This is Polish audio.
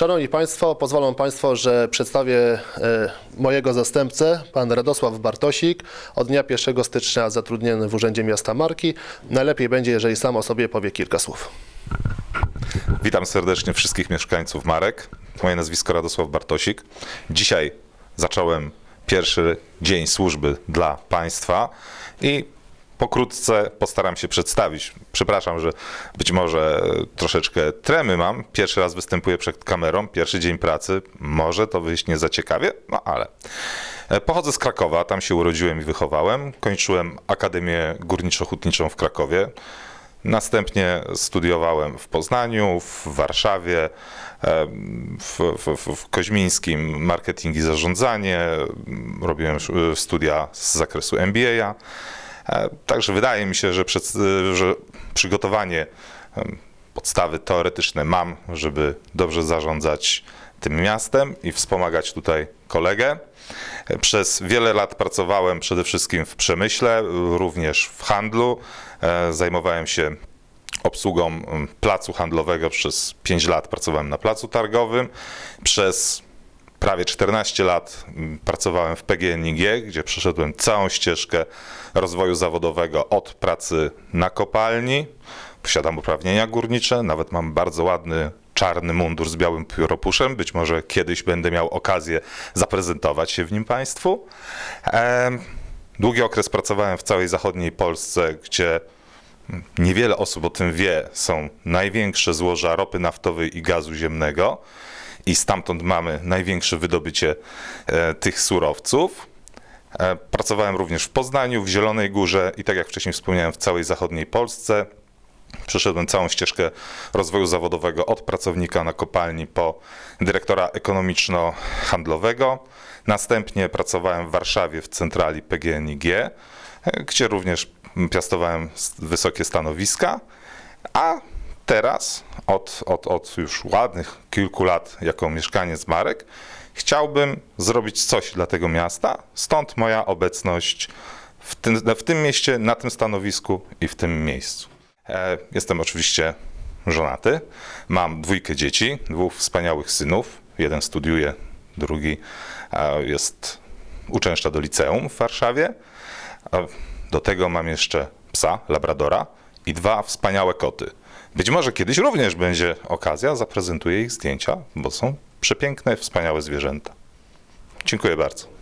Szanowni Państwo, pozwolą Państwo, że przedstawię e, mojego zastępcę, pan Radosław Bartosik, od dnia 1 stycznia zatrudniony w Urzędzie Miasta Marki. Najlepiej będzie, jeżeli sam o sobie powie kilka słów. Witam serdecznie wszystkich mieszkańców Marek. Moje nazwisko Radosław Bartosik. Dzisiaj zacząłem pierwszy dzień służby dla państwa i Pokrótce postaram się przedstawić. Przepraszam, że być może troszeczkę tremy mam. Pierwszy raz występuję przed kamerą, pierwszy dzień pracy. Może to wyjść nie ciekawie, no ale. E, pochodzę z Krakowa, tam się urodziłem i wychowałem. Kończyłem Akademię Górniczo-Hutniczą w Krakowie. Następnie studiowałem w Poznaniu, w Warszawie, e, w, w, w, Koźmińskim marketing i zarządzanie, robiłem e, studia z zakresu MBA. E, także wydaje mi się, że, przed, e, że przygotowanie podstawy teoretyczne mam, żeby dobrze zarządzać tym miastem i wspomagać tutaj kolegę. E, przez wiele lat pracowałem przede wszystkim w przemyśle, również w handlu. Zajmowałem się obsługą placu handlowego przez 5 lat pracowałem na placu targowym. Przez prawie 14 lat mm, pracowałem w PGNiG, gdzie przeszedłem całą ścieżkę rozwoju zawodowego od pracy na kopalni. Posiadam uprawnienia górnicze, nawet mam bardzo ładny czarny mundur z białym pióropuszem. Być może kiedyś będę miał okazję zaprezentować się w nim Państwu. Długi okres pracowałem w całej zachodniej Polsce, gdzie niewiele osób o tym wie, są największe złoża ropy naftowej i gazu ziemnego i stamtąd mamy największe wydobycie e, tych surowców. E, pracowałem również w Poznaniu, w Zielonej Górze i tak jak wcześniej wspomniałem, w całej zachodniej Polsce. Przeszedłem całą ścieżkę rozwoju zawodowego od pracownika na kopalni po dyrektora ekonomiczno-handlowego. Następnie pracowałem w Warszawie w centrali PGNiG, e, gdzie również piastowałem wysokie stanowiska, a teraz, od, od, od już ładnych kilku lat, jako mieszkaniec Marek, chciałbym zrobić coś dla tego miasta, stąd moja obecność w tym, w tym mieście, na tym stanowisku i w tym miejscu. E, jestem oczywiście żonaty, mam dwójkę dzieci, dwóch wspaniałych synów. Jeden studiuje, drugi e, jest uczęszcza do liceum w Warszawie. E, do tego mam jeszcze psa, labradora i dwa wspaniałe koty. Być może kiedyś również będzie okazja, zaprezentuję ich zdjęcia, bo są przepiękne, wspaniałe zwierzęta. Dziękuję bardzo.